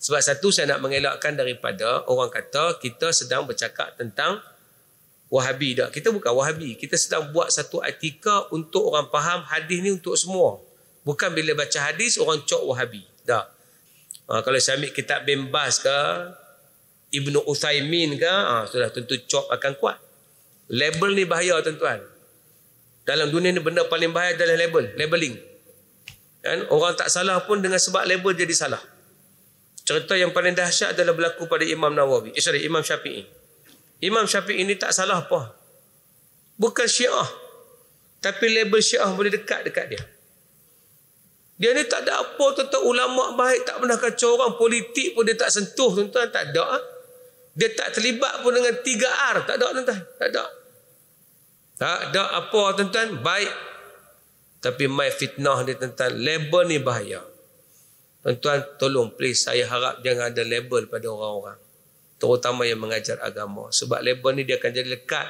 Sebab satu saya nak mengelakkan daripada orang kata kita sedang bercakap tentang wahabi dah. Kita bukan wahabi. Kita sedang buat satu artikel untuk orang faham hadis ni untuk semua. Bukan bila baca hadis orang cok wahabi. Dah. Ha, kalau saya ambil kitab Bembas ke Ibnu Utsaimin ke, ha, sudah tentu cok akan kuat. Label ni bahaya tuan-tuan. Dalam dunia ni benda paling bahaya adalah label, labeling. Dan orang tak salah pun dengan sebab label jadi salah. Cerita yang paling dahsyat adalah berlaku pada Imam Nawawi. Eh, sorry, Imam Syafi'i. Imam Syafi'i ini tak salah apa. Bukan syiah. Tapi label syiah boleh dekat dekat dia. Dia ni tak ada apa tentang ulama baik. Tak pernah kacau orang. Politik pun dia tak sentuh tuan-tuan. Tak ada. Ah. Dia tak terlibat pun dengan 3R. Tak ada tuan-tuan. Tak ada. Tak ada apa tuan-tuan. Baik. Tapi my fitnah dia tuan-tuan. Label ni bahaya. Tuan-tuan tolong please saya harap jangan ada label pada orang-orang. Terutama yang mengajar agama. Sebab label ni dia akan jadi lekat.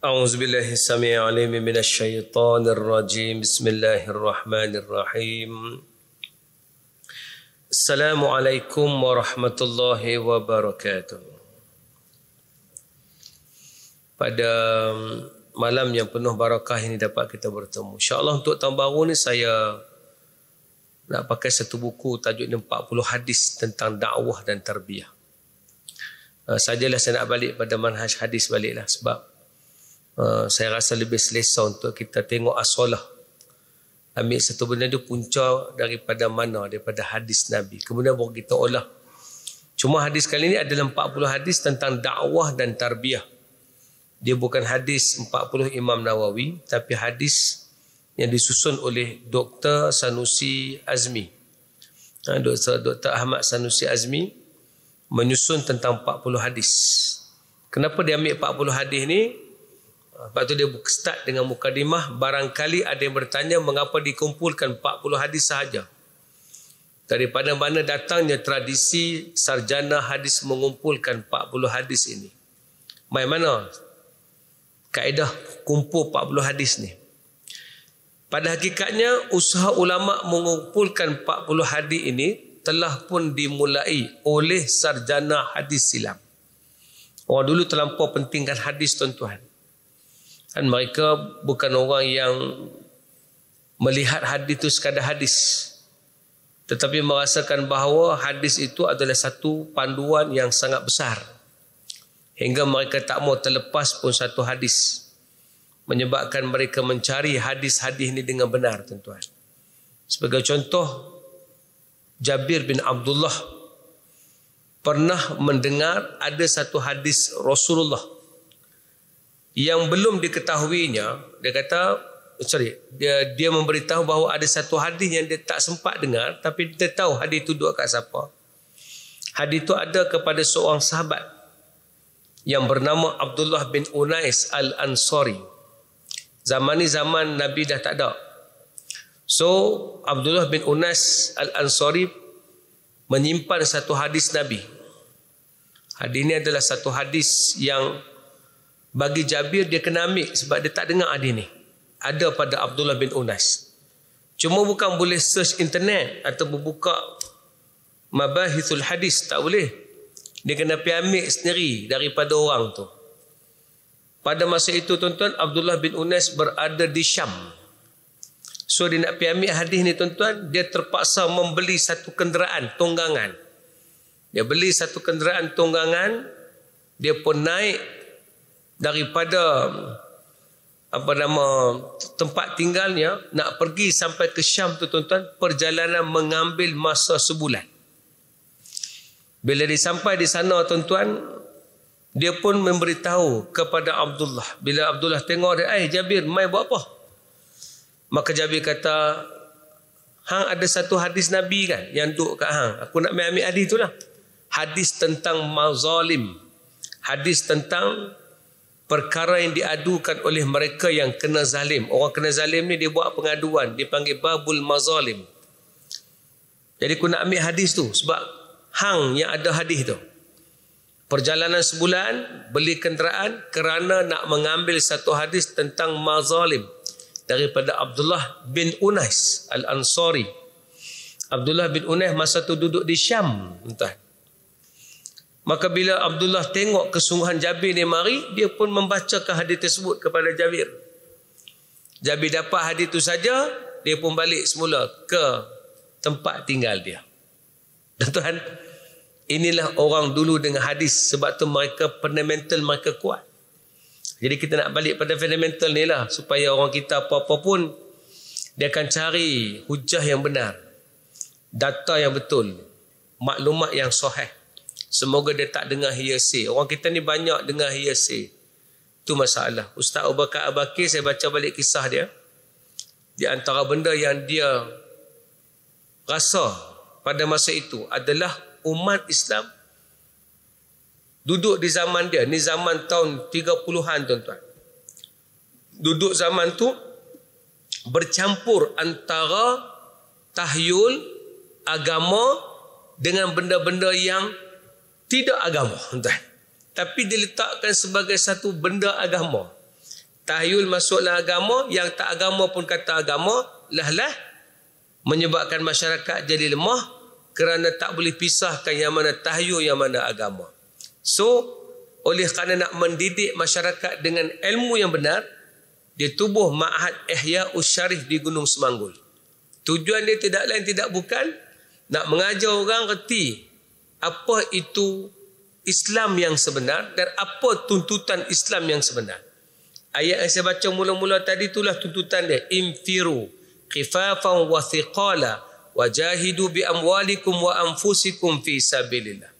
أعوذ بالله السميع العليم من الشيطان الرجيم بسم الله الرحمن الرحيم السلام عليكم ورحمة الله وبركاته pada um, malam yang penuh barakah ini dapat kita bertemu. InsyaAllah untuk tahun baru ni saya nak pakai satu buku tajuknya 40 hadis tentang dakwah dan terbiah. Uh, ah, sajalah saya nak balik pada manhaj hadis baliklah sebab uh, saya rasa lebih selesa untuk kita tengok asalah ambil satu benda itu punca daripada mana daripada hadis Nabi kemudian baru kita olah cuma hadis kali ini adalah 40 hadis tentang dakwah dan tarbiyah dia bukan hadis 40 Imam Nawawi tapi hadis yang disusun oleh Dr. Sanusi Azmi. Ha, Dr. Dr. Ahmad Sanusi Azmi menyusun tentang 40 hadis. Kenapa dia ambil 40 hadis ni? Ha, lepas tu dia start dengan mukadimah. Barangkali ada yang bertanya mengapa dikumpulkan 40 hadis sahaja. Daripada mana datangnya tradisi sarjana hadis mengumpulkan 40 hadis ini. mana? kaedah kumpul 40 hadis ni. Pada hakikatnya usaha ulama mengumpulkan 40 hadis ini telah pun dimulai oleh sarjana hadis silam. Orang dulu terlampau pentingkan hadis tuan-tuan. Dan mereka bukan orang yang melihat hadis itu sekadar hadis. Tetapi merasakan bahawa hadis itu adalah satu panduan yang sangat besar hingga mereka tak mau terlepas pun satu hadis menyebabkan mereka mencari hadis-hadis ini dengan benar tuan-tuan. Sebagai contoh Jabir bin Abdullah pernah mendengar ada satu hadis Rasulullah yang belum diketahuinya dia kata sorry dia dia memberitahu bahawa ada satu hadis yang dia tak sempat dengar tapi dia tahu hadis itu duduk kat siapa hadis itu ada kepada seorang sahabat yang bernama Abdullah bin Unais Al-Ansari. Zaman ni zaman Nabi dah tak ada. So, Abdullah bin Unais Al-Ansari menyimpan satu hadis Nabi. Hadis ini adalah satu hadis yang bagi Jabir dia kena ambil sebab dia tak dengar hadis ni. Ada pada Abdullah bin Unais. Cuma bukan boleh search internet atau buka mabahithul hadis. Tak boleh. Dia kena pergi ambil sendiri daripada orang tu. Pada masa itu tuan-tuan, Abdullah bin Unes berada di Syam. So dia nak pergi ambil hadis ni tuan-tuan, dia terpaksa membeli satu kenderaan tonggangan. Dia beli satu kenderaan tonggangan dia pun naik daripada apa nama tempat tinggalnya nak pergi sampai ke Syam tu tuan-tuan perjalanan mengambil masa sebulan bila dia sampai di sana tuan-tuan, dia pun memberitahu kepada Abdullah. Bila Abdullah tengok dia, eh Jabir, mai buat apa? Maka Jabir kata, Hang ada satu hadis Nabi kan yang duduk kat Hang. Aku nak ambil hadis itulah Hadis tentang mazalim. Hadis tentang perkara yang diadukan oleh mereka yang kena zalim. Orang kena zalim ni dia buat pengaduan. Dia panggil babul mazalim. Jadi aku nak ambil hadis tu sebab hang yang ada hadis tu. Perjalanan sebulan, beli kenderaan kerana nak mengambil satu hadis tentang mazalim daripada Abdullah bin Unais Al-Ansari. Abdullah bin Unais masa tu duduk di Syam, entah. Maka bila Abdullah tengok kesungguhan Jabir ni mari, dia pun membacakan hadis tersebut kepada Jabir. Jabir dapat hadis itu saja, dia pun balik semula ke tempat tinggal dia. Dan Tuhan inilah orang dulu dengan hadis sebab tu mereka fundamental mereka kuat. Jadi kita nak balik pada fundamental ni lah supaya orang kita apa-apa pun dia akan cari hujah yang benar. Data yang betul. Maklumat yang sahih. Semoga dia tak dengar hearsay. Orang kita ni banyak dengar hearsay. Itu masalah. Ustaz Abu Bakar Abakir, saya baca balik kisah dia. Di antara benda yang dia rasa pada masa itu adalah umat Islam duduk di zaman dia ni zaman tahun 30-an tuan-tuan duduk zaman tu bercampur antara tahyul agama dengan benda-benda yang tidak agama tuan tapi diletakkan sebagai satu benda agama tahyul masuklah agama yang tak agama pun kata agama lah lah menyebabkan masyarakat jadi lemah kerana tak boleh pisahkan yang mana tahayyul yang mana agama. So oleh kerana nak mendidik masyarakat dengan ilmu yang benar, dia tubuh Ma'had Ihya Usyarif di Gunung Semanggul. Tujuan dia tidak lain tidak bukan nak mengajar orang reti apa itu Islam yang sebenar dan apa tuntutan Islam yang sebenar. Ayat yang saya baca mula-mula tadi itulah tuntutan dia. Infiru. خفافا وثقالا وجاهدوا بأموالكم وأنفسكم في سبيل الله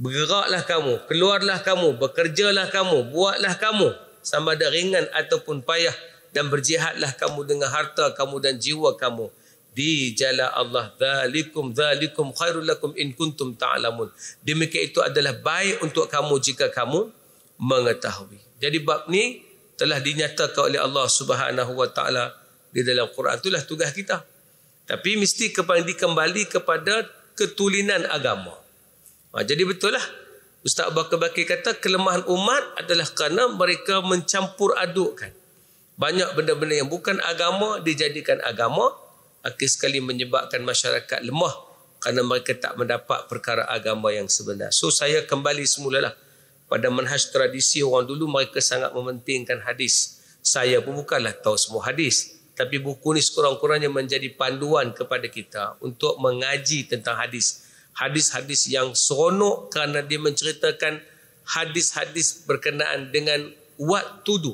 bergeraklah kamu, keluarlah kamu, bekerjalah kamu, buatlah kamu sama ada ringan ataupun payah dan berjihadlah kamu dengan harta kamu dan jiwa kamu di jala Allah zalikum zalikum khairul lakum in kuntum ta'lamun demikian itu adalah baik untuk kamu jika kamu mengetahui jadi bab ni telah dinyatakan oleh Allah Subhanahu wa taala di dalam Quran itulah tugas kita. Tapi mesti kembali dikembali kepada ketulinan agama. Ha, jadi betul lah. Ustaz Bakar-Bakir kata kelemahan umat adalah kerana mereka mencampur adukkan. Banyak benda-benda yang bukan agama dijadikan agama. Akhir sekali menyebabkan masyarakat lemah kerana mereka tak mendapat perkara agama yang sebenar. So saya kembali semula lah. Pada manhaj tradisi orang dulu mereka sangat mementingkan hadis. Saya pun bukanlah tahu semua hadis tapi buku ni sekurang-kurangnya menjadi panduan kepada kita untuk mengaji tentang hadis. Hadis-hadis yang seronok kerana dia menceritakan hadis-hadis berkenaan dengan what to do.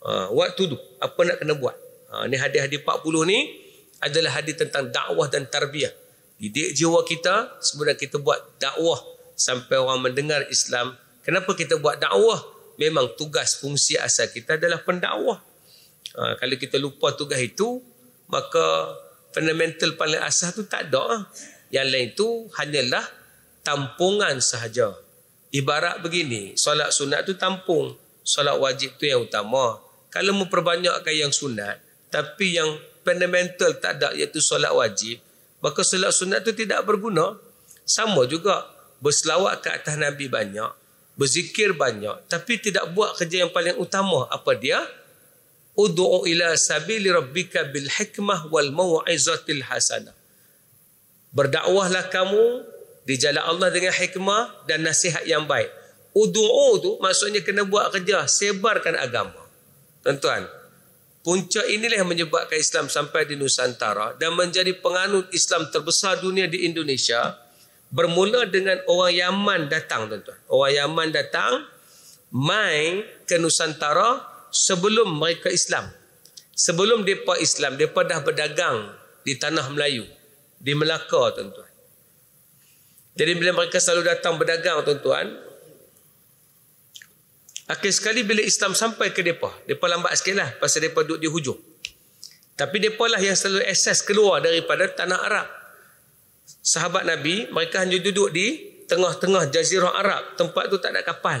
Uh, ha, what to do. Apa nak kena buat. Uh, ni hadis-hadis 40 ni adalah hadis tentang dakwah dan tarbiyah. Didik jiwa kita sebenarnya kita buat dakwah sampai orang mendengar Islam. Kenapa kita buat dakwah? Memang tugas fungsi asal kita adalah pendakwah. Ha, kalau kita lupa tugas itu, maka fundamental paling asas tu tak ada. Yang lain itu hanyalah tampungan sahaja. Ibarat begini, solat sunat tu tampung. Solat wajib tu yang utama. Kalau memperbanyakkan yang sunat, tapi yang fundamental tak ada iaitu solat wajib, maka solat sunat tu tidak berguna. Sama juga, berselawat ke atas Nabi banyak, berzikir banyak, tapi tidak buat kerja yang paling utama. Apa dia? Dia ud'u ila sabili rabbika bil hikmah wal mau'izatil hasanah. Berdakwahlah kamu di jalan Allah dengan hikmah dan nasihat yang baik. Uduu' tu maksudnya kena buat kerja, sebarkan agama. Tuan-tuan, punca inilah yang menyebabkan Islam sampai di Nusantara dan menjadi penganut Islam terbesar dunia di Indonesia bermula dengan orang Yaman datang tuan-tuan. Orang Yaman datang main ke Nusantara sebelum mereka Islam. Sebelum mereka Islam, mereka dah berdagang di tanah Melayu. Di Melaka, tuan-tuan. Jadi bila mereka selalu datang berdagang, tuan-tuan. Akhir sekali bila Islam sampai ke mereka. Mereka lambat sikit lah pasal mereka duduk di hujung. Tapi mereka lah yang selalu akses keluar daripada tanah Arab. Sahabat Nabi, mereka hanya duduk di tengah-tengah jazirah Arab. Tempat tu tak ada kapal. Kapal.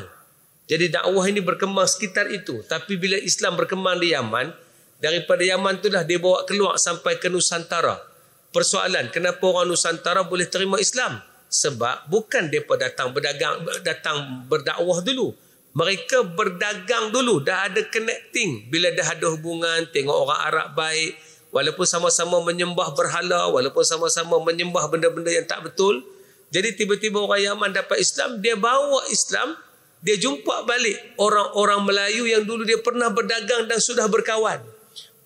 Jadi dakwah ini berkembang sekitar itu. Tapi bila Islam berkembang di Yaman, daripada Yaman itulah dia bawa keluar sampai ke Nusantara. Persoalan, kenapa orang Nusantara boleh terima Islam? Sebab bukan mereka datang berdagang, datang berdakwah dulu. Mereka berdagang dulu, dah ada connecting. Bila dah ada hubungan, tengok orang Arab baik. Walaupun sama-sama menyembah berhala, walaupun sama-sama menyembah benda-benda yang tak betul. Jadi tiba-tiba orang Yaman dapat Islam, dia bawa Islam dia jumpa balik orang-orang Melayu yang dulu dia pernah berdagang dan sudah berkawan.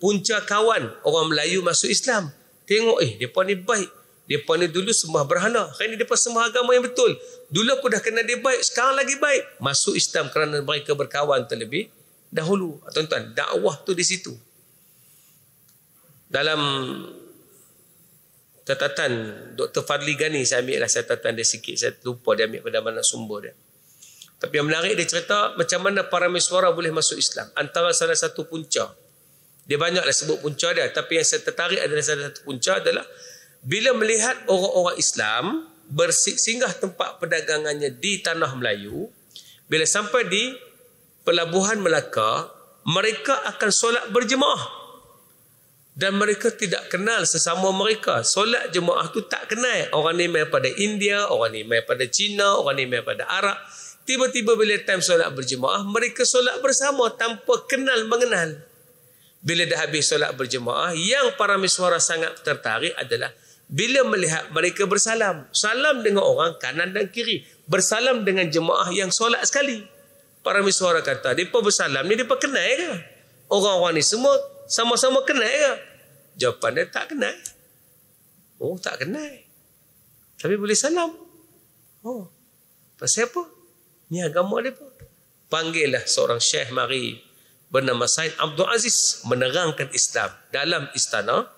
Punca kawan orang Melayu masuk Islam. Tengok eh, mereka ni baik. Mereka ni dulu semua berhala. Hari kan ni mereka semua agama yang betul. Dulu aku dah kenal dia baik, sekarang lagi baik. Masuk Islam kerana mereka berkawan terlebih dahulu. Ah, tuan-tuan, dakwah tu di situ. Dalam catatan Dr. Fadli Gani, saya ambil lah catatan dia sikit. Saya lupa dia ambil pada mana sumber dia. Tapi yang menarik dia cerita macam mana para Parameswara boleh masuk Islam. Antara salah satu punca. Dia banyaklah sebut punca dia. Tapi yang saya tertarik adalah salah satu punca adalah bila melihat orang-orang Islam bersinggah tempat perdagangannya di tanah Melayu, bila sampai di Pelabuhan Melaka, mereka akan solat berjemaah. Dan mereka tidak kenal sesama mereka. Solat jemaah tu tak kenal. Orang ni main pada India, orang ni main pada China, orang ni main pada Arab. Tiba-tiba bila time solat berjemaah, mereka solat bersama tanpa kenal mengenal. Bila dah habis solat berjemaah, yang para miswara sangat tertarik adalah bila melihat mereka bersalam. Salam dengan orang kanan dan kiri. Bersalam dengan jemaah yang solat sekali. Para miswara kata, mereka bersalam ni, mereka kenal ke? Orang-orang ni semua sama-sama kenal ke? Jawapan dia, tak kenal. Oh, tak kenal. Tapi boleh salam. Oh, pasal apa? Ni agama dia pun. lah seorang syekh mari bernama Said Abdul Aziz menerangkan Islam dalam istana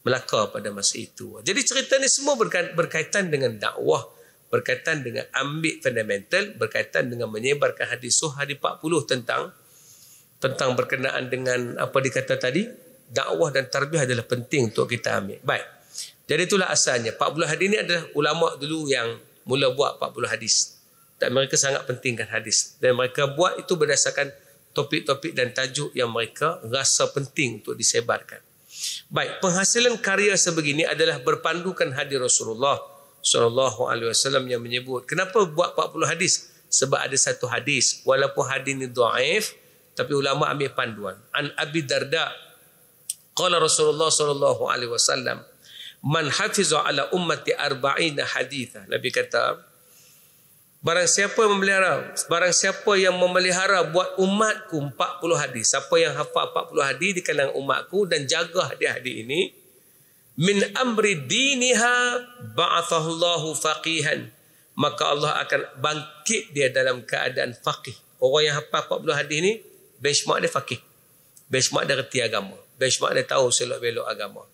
Melaka pada masa itu. Jadi cerita ni semua berkaitan dengan dakwah, berkaitan dengan ambil fundamental, berkaitan dengan menyebarkan hadis suh hadis 40 tentang tentang berkenaan dengan apa dikata tadi, dakwah dan tarbiyah adalah penting untuk kita ambil. Baik. Jadi itulah asalnya. 40 hadis ini adalah ulama dulu yang mula buat 40 hadis dan mereka sangat pentingkan hadis dan mereka buat itu berdasarkan topik-topik dan tajuk yang mereka rasa penting untuk disebarkan. Baik, penghasilan karya sebegini adalah berpandukan hadis Rasulullah sallallahu alaihi wasallam yang menyebut. Kenapa buat 40 hadis? Sebab ada satu hadis walaupun hadis ini dhaif tapi ulama ambil panduan. An Abi Darda qala Rasulullah sallallahu alaihi wasallam man hafiza ala ummati 40 haditha. Nabi kata, Barang siapa yang memelihara, barang siapa yang memelihara buat umatku 40 hadis. Siapa yang hafal 40 hadis di kalangan umatku dan jaga hadis-hadis ini. Min amri diniha ba'athahullahu faqihan. Maka Allah akan bangkit dia dalam keadaan faqih. Orang yang hafal 40 hadis ini, benchmark dia faqih. Benchmark dia reti agama. Benchmark dia tahu selok-belok agama.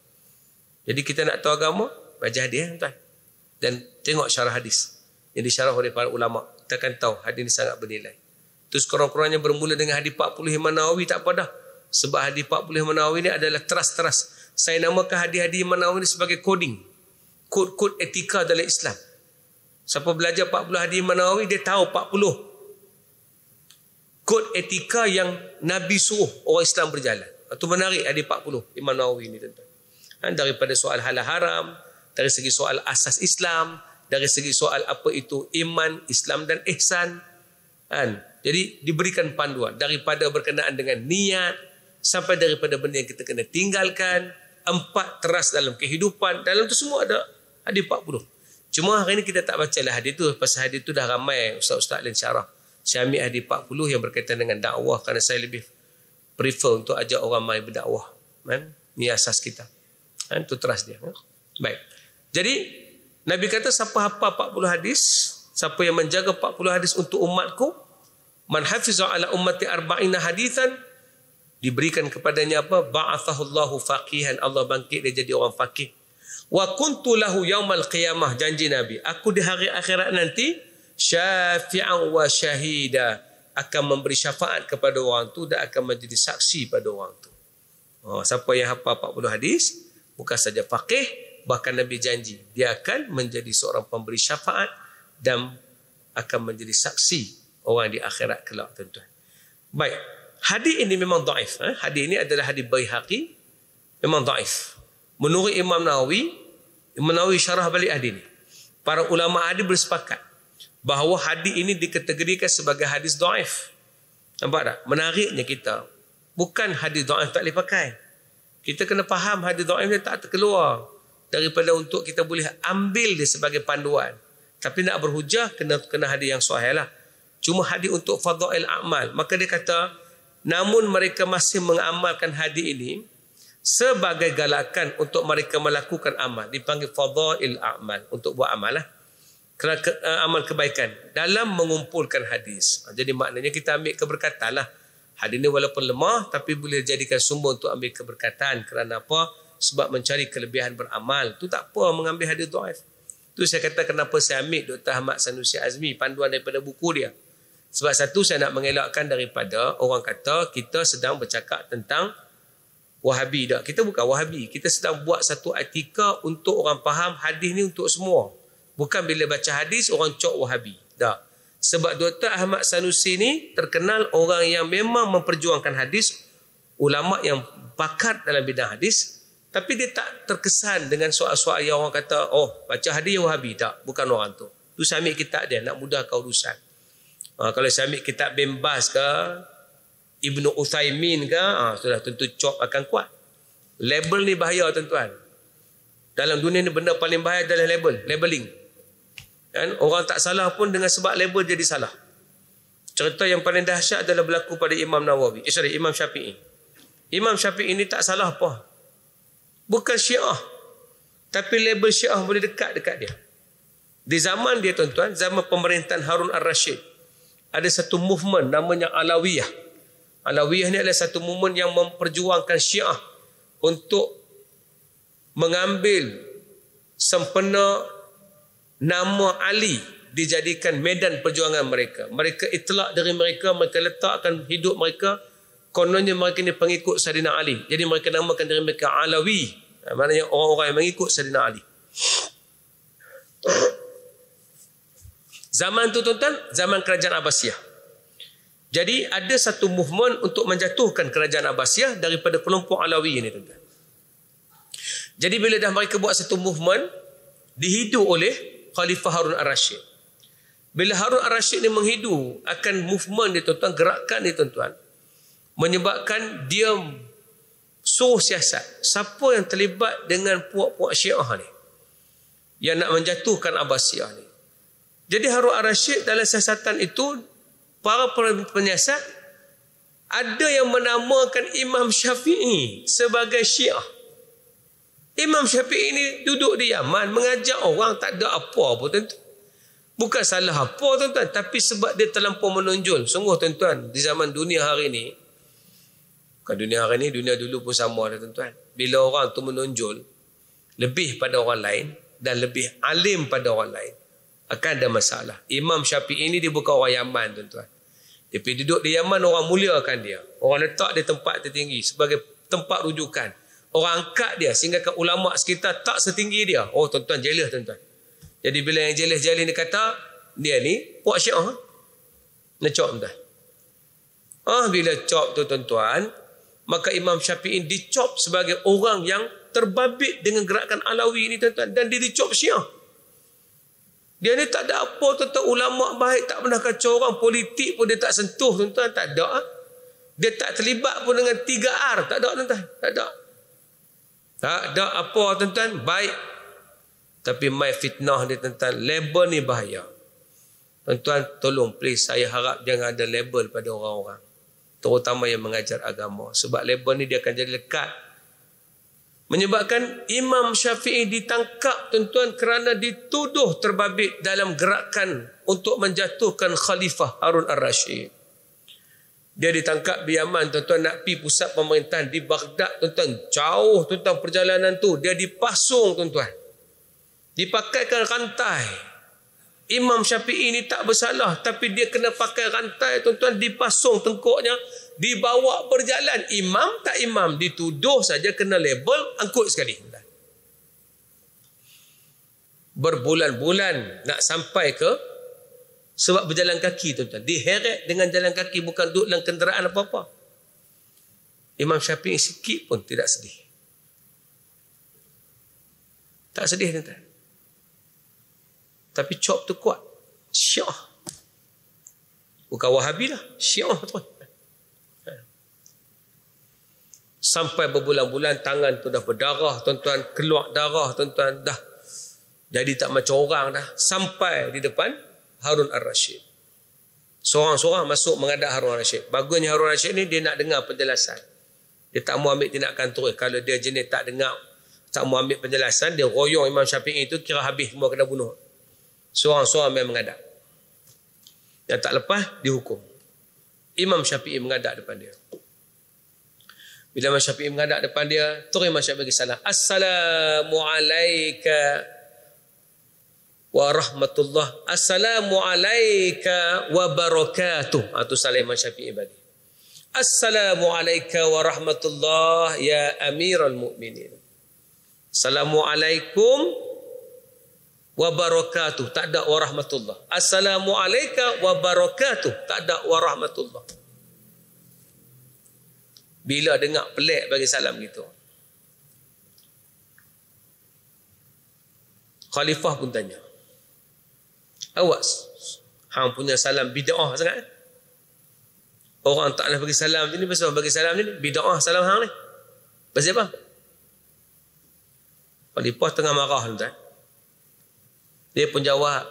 Jadi kita nak tahu agama, baca hadis. Ya, Dan tengok syarah Hadis yang disyarah oleh para ulama. Kita akan tahu hadis ini sangat bernilai. Terus korang-korangnya bermula dengan hadis 40 Imam Nawawi tak apa dah. Sebab hadis 40 Imam Nawawi ini adalah teras-teras. Saya namakan hadis-hadis Imam Nawawi ini sebagai coding. Kod-kod etika dalam Islam. Siapa belajar 40 hadis Imam Nawawi dia tahu 40 kod etika yang Nabi suruh orang Islam berjalan. Itu menarik hadis 40 Imam Nawawi ini tentu. Dan daripada soal halal haram, dari segi soal asas Islam, dari segi soal apa itu iman, Islam dan ihsan. Kan? Jadi diberikan panduan daripada berkenaan dengan niat sampai daripada benda yang kita kena tinggalkan. Empat teras dalam kehidupan. Dalam itu semua ada hadis 40. Cuma hari ini kita tak baca lah hadis itu. Pasal hadis itu dah ramai ustaz-ustaz lain syarah. Saya ambil hadis 40 yang berkaitan dengan dakwah kerana saya lebih prefer untuk ajak orang main berdakwah. Kan? Ini asas kita. Kan? Itu teras dia. Kan? Baik. Jadi Nabi kata siapa hafal 40 hadis, siapa yang menjaga 40 hadis untuk umatku, man hafiza ala ummati arba'ina hadithan, diberikan kepadanya apa? Ba'athahullahu faqihan. Allah bangkit dia jadi orang faqih. Wa kuntu lahu yaumal qiyamah. Janji Nabi. Aku di hari akhirat nanti, syafi'an wa syahida akan memberi syafaat kepada orang tu dan akan menjadi saksi pada orang tu. Oh, siapa yang hafal 40 hadis, bukan saja faqih, bahkan Nabi janji dia akan menjadi seorang pemberi syafaat dan akan menjadi saksi orang di akhirat kelak tuan-tuan. Baik. Hadis ini memang daif. Eh? Hadis ini adalah hadis Baihaqi. Memang daif. Menurut Imam Nawawi, Imam Nawawi syarah balik hadis ini. Para ulama hadis bersepakat bahawa hadis ini dikategorikan sebagai hadis daif. Nampak tak? Menariknya kita. Bukan hadis daif tak boleh pakai. Kita kena faham hadis daif dia tak terkeluar daripada untuk kita boleh ambil dia sebagai panduan. Tapi nak berhujah, kena kena hadis yang suhaib lah. Cuma hadis untuk fadha'il amal. Maka dia kata, namun mereka masih mengamalkan hadis ini sebagai galakan untuk mereka melakukan amal. Dipanggil fadha'il amal. Untuk buat amal lah. Kena ke, uh, amal kebaikan. Dalam mengumpulkan hadis. Ha, jadi maknanya kita ambil keberkatan lah. Hadir ini walaupun lemah, tapi boleh jadikan sumber untuk ambil keberkatan. Kerana apa? sebab mencari kelebihan beramal. Tu tak apa mengambil hadis dhaif. Tu saya kata kenapa saya ambil Dr. Ahmad Sanusi Azmi panduan daripada buku dia. Sebab satu saya nak mengelakkan daripada orang kata kita sedang bercakap tentang Wahabi dak. Kita bukan Wahabi. Kita sedang buat satu artika untuk orang faham hadis ni untuk semua. Bukan bila baca hadis orang cok Wahabi. Dak. Sebab Dr. Ahmad Sanusi ni terkenal orang yang memang memperjuangkan hadis ulama yang pakar dalam bidang hadis tapi dia tak terkesan dengan soal-soal yang orang kata, oh baca hadiah wahabi. Tak, bukan orang tu. Tu saya ambil kitab dia, nak mudahkan urusan. Ha, kalau saya ambil kitab bin ke, Ibnu Uthaymin ke, ha, sudah tentu cop akan kuat. Label ni bahaya tuan-tuan. Dalam dunia ni benda paling bahaya adalah label, labeling. Kan? Orang tak salah pun dengan sebab label jadi salah. Cerita yang paling dahsyat adalah berlaku pada Imam Nawawi. Eh, sorry, Imam Syafi'i. Imam Syafi'i ini tak salah apa. Bukan syiah. Tapi label syiah boleh dekat dekat dia. Di zaman dia tuan-tuan, zaman pemerintahan Harun al-Rashid. Ada satu movement namanya Alawiyah. Alawiyah ni adalah satu movement yang memperjuangkan syiah untuk mengambil sempena nama Ali dijadikan medan perjuangan mereka. Mereka itlak dari mereka, mereka letakkan hidup mereka Kononnya mereka ni pengikut Sayyidina Ali. Jadi mereka namakan diri mereka Alawi. Eh, maknanya orang-orang yang mengikut Sayyidina Ali. Zaman tu tuan-tuan, zaman kerajaan Abbasiyah. Jadi ada satu movement untuk menjatuhkan kerajaan Abbasiyah daripada kelompok Alawi ini tuan-tuan. Jadi bila dah mereka buat satu movement, dihidu oleh Khalifah Harun Ar-Rashid. Bila Harun Ar-Rashid ini menghidu akan movement dia tuan-tuan, gerakan dia tuan-tuan, menyebabkan dia suruh siasat. Siapa yang terlibat dengan puak-puak syiah ni? Yang nak menjatuhkan Abbasiyah ni. Jadi Harun al-Rashid dalam siasatan itu, para penyiasat, ada yang menamakan Imam Syafi'i sebagai syiah. Imam Syafi'i ini duduk di Yaman, mengajak orang tak ada apa pun tuan, Bukan salah apa tuan-tuan. Tapi sebab dia terlampau menonjol. Sungguh tuan-tuan, di zaman dunia hari ini, Bukan dunia hari ni, dunia dulu pun sama dah tuan-tuan. Bila orang tu menonjol, lebih pada orang lain, dan lebih alim pada orang lain, akan ada masalah. Imam Syafi'i ini dia bukan orang Yaman tuan-tuan. Dia pergi duduk di Yaman, orang muliakan dia. Orang letak di tempat tertinggi sebagai tempat rujukan. Orang angkat dia sehingga ke ulama sekitar tak setinggi dia. Oh tuan-tuan jelih tuan-tuan. Jadi bila yang jelih-jelih ni kata, dia ni puak syiah. Ha? Nak cop tuan Ah, bila cop tu tuan-tuan, maka Imam Syafi'in dicop sebagai orang yang terbabit dengan gerakan Alawi ini tuan-tuan dan dia dicop syiah. Dia ni tak ada apa tuan ulama baik tak pernah kacau orang politik pun dia tak sentuh tuan-tuan tak ada ha? Dia tak terlibat pun dengan 3R tak ada tuan-tuan tak ada. Tak ada apa tuan-tuan baik tapi mai fitnah ni tuan-tuan label ni bahaya. Tuan-tuan tolong please saya harap jangan ada label pada orang-orang terutama yang mengajar agama sebab label ni dia akan jadi lekat menyebabkan Imam Syafi'i ditangkap tuan-tuan kerana dituduh terbabit dalam gerakan untuk menjatuhkan Khalifah Harun Ar-Rashid dia ditangkap di Yaman tuan-tuan nak pergi pusat pemerintahan di Baghdad tuan-tuan jauh tuan-tuan perjalanan tu dia dipasung tuan-tuan dipakaikan rantai Imam Syafi'i ni tak bersalah tapi dia kena pakai rantai tuan-tuan dipasung tengkuknya dibawa berjalan imam tak imam dituduh saja kena label angkut sekali berbulan-bulan nak sampai ke sebab berjalan kaki tuan-tuan diheret dengan jalan kaki bukan duduk dalam kenderaan apa-apa Imam Syafi'i sikit pun tidak sedih tak sedih tuan-tuan tapi chop tu kuat. Syiah. Bukan wahabi lah. Syiah tu. Sampai berbulan-bulan tangan tu dah berdarah tuan-tuan. Keluar darah tuan-tuan. Dah jadi tak macam orang dah. Sampai di depan Harun al-Rashid. Seorang-seorang masuk mengadap Harun al-Rashid. Bagusnya Harun al-Rashid ni dia nak dengar penjelasan. Dia tak mau ambil tindakan terus. Kalau dia jenis tak dengar, tak mau ambil penjelasan, dia royong Imam Syafi'i itu kira habis semua kena bunuh seorang-seorang yang mengadap. Yang tak lepas, dihukum. Imam Syafi'i mengadap depan dia. Bila Imam Syafi'i mengadap depan dia, turun Imam Syafi'i bagi salam. Assalamualaikum warahmatullahi wabarakatuh. Assalamualaikum ha, wabarakatuh. Itu salam Imam Syafi'i bagi. Assalamualaikum warahmatullahi wabarakatuh. Ya Amirul mu'minin. Assalamualaikum wabarakatuh. Tak ada warahmatullah. Assalamualaikum wabarakatuh. Tak ada warahmatullah. Bila dengar pelik bagi salam gitu. Khalifah pun tanya. Awak hang punya salam bid'ah sangat. Eh? Orang tak nak bagi salam ni pasal bagi salam ni bid'ah salam hang ni. Pasal apa? Khalifah tengah marah tuan. Dia pun jawab,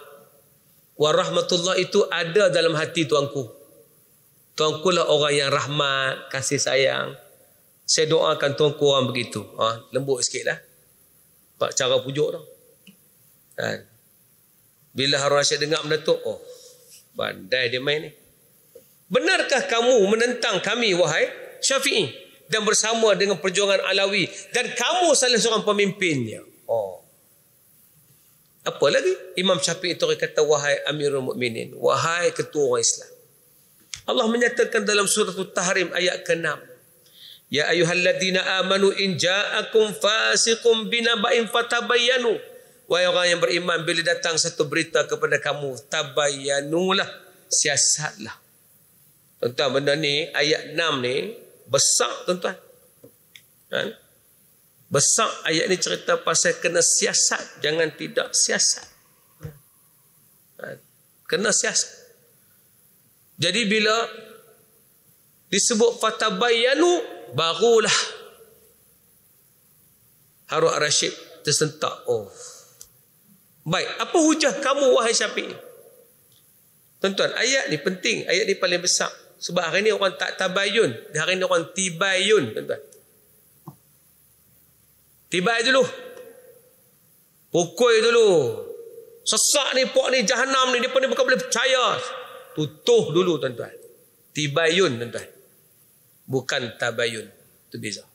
Warahmatullah itu ada dalam hati tuanku. Tuanku lah orang yang rahmat, kasih sayang. Saya doakan tuanku orang begitu. Ha, lembut sikit lah. Pak cara pujuk tu. Ha. Bila Harun Rashid dengar menetuk, oh, bandai dia main ni. Benarkah kamu menentang kami, wahai Syafi'i? Dan bersama dengan perjuangan Alawi. Dan kamu salah seorang pemimpinnya. Oh. Apa lagi? Imam Syafi'i itu kata, wahai amirul Mukminin, wahai ketua orang Islam. Allah menyatakan dalam surah Tahrim ayat ke-6. Ya ayuhalladina amanu in ja'akum fasikum binaba'in fatabayanu. Wahai orang yang beriman, bila datang satu berita kepada kamu, tabayanulah, siasatlah. Tentang benda ni, ayat 6 ni, besar tuan-tuan. Ha? Besar ayat ini cerita pasal kena siasat. Jangan tidak siasat. Ha, kena siasat. Jadi bila disebut fatabayanu, barulah Harun ar tersentak. Oh. Baik, apa hujah kamu wahai Syafi'i? Tuan-tuan, ayat ni penting. Ayat ni paling besar. Sebab hari ni orang tak tabayun. Hari ni orang tibayun. Tuan-tuan. Tibai dulu. Pukul dulu. Sesak ni, puak ni, jahanam ni. Dia ni bukan boleh percaya. Tutuh dulu tuan-tuan. Tibayun tuan-tuan. Bukan tabayun. Itu beza.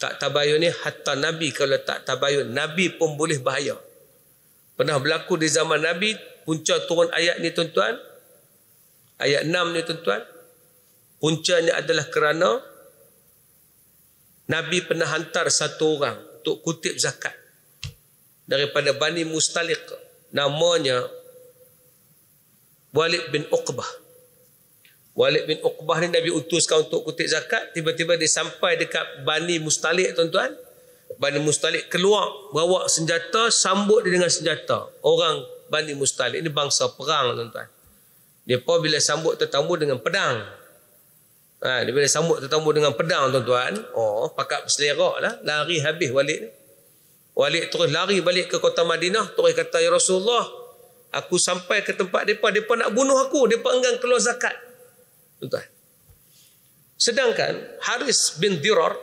Tak tabayun ni hatta Nabi kalau tak tabayun. Nabi pun boleh bahaya. Pernah berlaku di zaman Nabi. Punca turun ayat ni tuan-tuan. Ayat 6 ni tuan-tuan. Puncanya adalah kerana Nabi pernah hantar satu orang untuk kutip zakat daripada Bani Mustalik, namanya Walid bin Uqbah. Walid bin Uqbah ni Nabi utuskan untuk kutip zakat, tiba-tiba dia sampai dekat Bani Mustalik, tuan-tuan. Bani Mustalik keluar bawa senjata, sambut dia dengan senjata. Orang Bani Mustalik ni bangsa perang tuan-tuan. Dia pun bila sambut tetamu dengan pedang. Ha, dia boleh sambut tetamu dengan pedang tuan-tuan. Oh, pakat berselerak lah. Lari habis Walid. Walik terus lari balik ke kota Madinah. Terus kata, Ya Rasulullah. Aku sampai ke tempat mereka. Mereka nak bunuh aku. Mereka enggan keluar zakat. Tuan-tuan. Sedangkan Haris bin Dirar.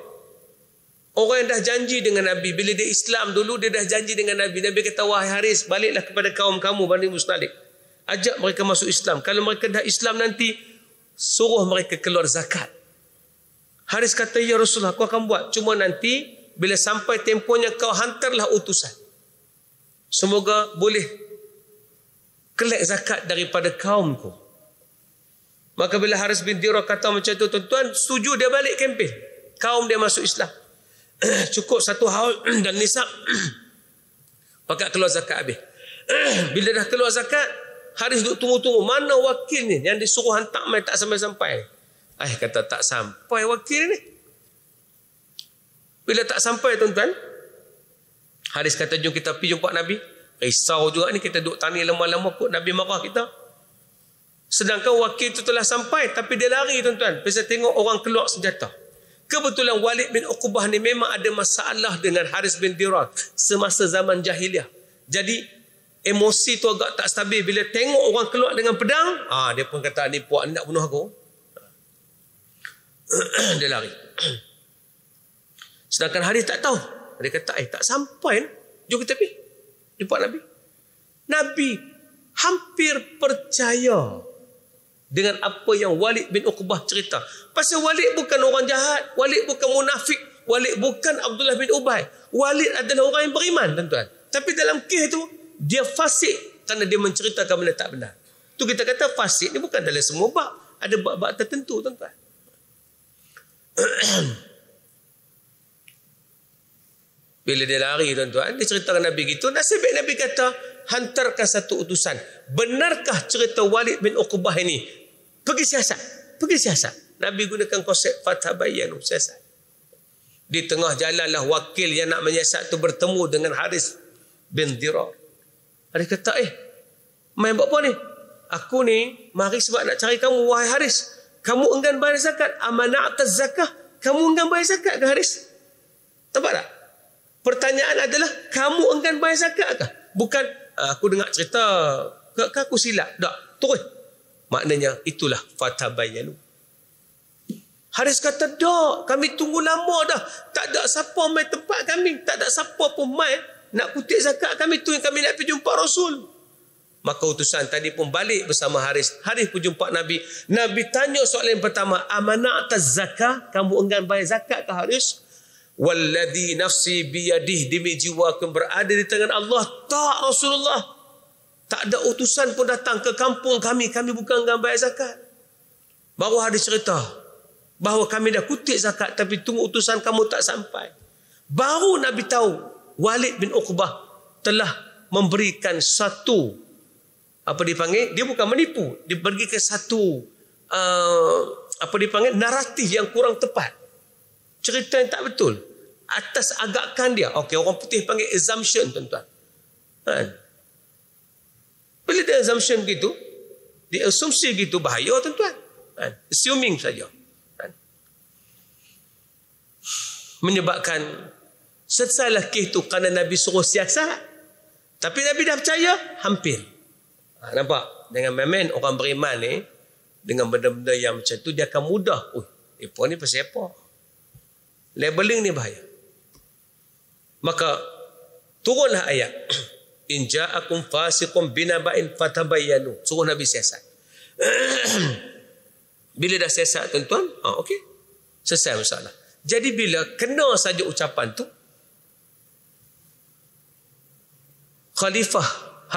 Orang yang dah janji dengan Nabi. Bila dia Islam dulu, dia dah janji dengan Nabi. Nabi kata, wahai Haris, baliklah kepada kaum kamu, Bani Musnalik. Ajak mereka masuk Islam. Kalau mereka dah Islam nanti, suruh mereka keluar zakat. Haris kata, Ya Rasulullah, kau akan buat. Cuma nanti, bila sampai tempohnya kau hantarlah utusan. Semoga boleh kelek zakat daripada kaumku. Maka bila Haris bin Dirah kata macam itu, tuan-tuan setuju dia balik kempen. Kaum dia masuk Islam. Cukup satu haul dan nisab. Pakat keluar zakat habis. bila dah keluar zakat, Haris duduk tunggu-tunggu. Mana wakil ni yang disuruh hantar mai tak sampai-sampai? Eh kata tak sampai wakil ni. Bila tak sampai tuan-tuan. Haris kata jom kita pergi jumpa Nabi. Risau juga ni kita duduk tani lama-lama kot Nabi marah kita. Sedangkan wakil tu telah sampai tapi dia lari tuan-tuan. Bisa tengok orang keluar senjata. Kebetulan Walid bin Uqbah ni memang ada masalah dengan Haris bin Dirat semasa zaman jahiliah. Jadi emosi tu agak tak stabil bila tengok orang keluar dengan pedang ah dia pun kata ni puak nak bunuh aku dia lari sedangkan hari tak tahu dia kata eh tak sampai jom kita pergi jumpa Nabi Nabi hampir percaya dengan apa yang Walid bin Uqbah cerita pasal Walid bukan orang jahat Walid bukan munafik Walid bukan Abdullah bin Ubay Walid adalah orang yang beriman tuan-tuan tapi dalam kes tu dia fasik kerana dia menceritakan benda tak benar. Tu kita kata fasik ni bukan dalam semua bab. Ada bab-bab tertentu tuan-tuan. Bila dia lari tuan-tuan, dia cerita dengan Nabi gitu. Nasib Nabi kata, hantarkan satu utusan. Benarkah cerita Walid bin Uqbah ini? Pergi siasat. Pergi siasat. Nabi gunakan konsep fatah bayan. Siasat. Di tengah jalanlah wakil yang nak menyiasat tu bertemu dengan Haris bin Dirar. Haris kata, eh, main buat apa ni? Aku ni, mari sebab nak cari kamu, wahai Haris. Kamu enggan bayar zakat. atas zakah. Kamu enggan bayar zakat ke Haris? Nampak tak? Pertanyaan adalah, kamu enggan bayar zakat ke? Bukan, ah, aku dengar cerita, ke aku silap? Tak, terus. Maknanya, itulah bayar lu. Haris kata, tak, kami tunggu lama dah. Tak ada siapa main tempat kami. Tak ada siapa pun main nak kutip zakat kami tu yang kami nak pergi jumpa Rasul. Maka utusan tadi pun balik bersama Haris. Haris pun jumpa Nabi. Nabi tanya soalan yang pertama. Amanah atas zakat? Kamu enggan bayar zakat ke Haris? Walladhi nafsi biyadih demi jiwa berada di tangan Allah. Tak Rasulullah. Tak ada utusan pun datang ke kampung kami. Kami bukan enggan bayar zakat. Baru Haris cerita. Bahawa kami dah kutip zakat tapi tunggu utusan kamu tak sampai. Baru Nabi tahu Walid bin Uqbah telah memberikan satu apa dipanggil dia bukan menipu dia pergi ke satu uh, apa dipanggil naratif yang kurang tepat cerita yang tak betul atas agakkan dia okey orang putih panggil assumption tuan-tuan ha. bila dia assumption gitu dia asumsi gitu bahaya tuan-tuan ha. assuming saja ha. menyebabkan Selesai lelaki itu kerana Nabi suruh siasat. Tapi Nabi dah percaya, hampir. Ha, nampak? Dengan memen orang beriman ni, dengan benda-benda yang macam tu dia akan mudah. Oh, Epoh ni pasal apa? Labeling ni bahaya. Maka turunlah ayat. In ja'akum fasiqun binaba'in fatabayyanu. Suruh Nabi siasat. bila dah siasat tuan-tuan, ha, okey. Selesai masalah. Jadi bila kena saja ucapan tu, khalifah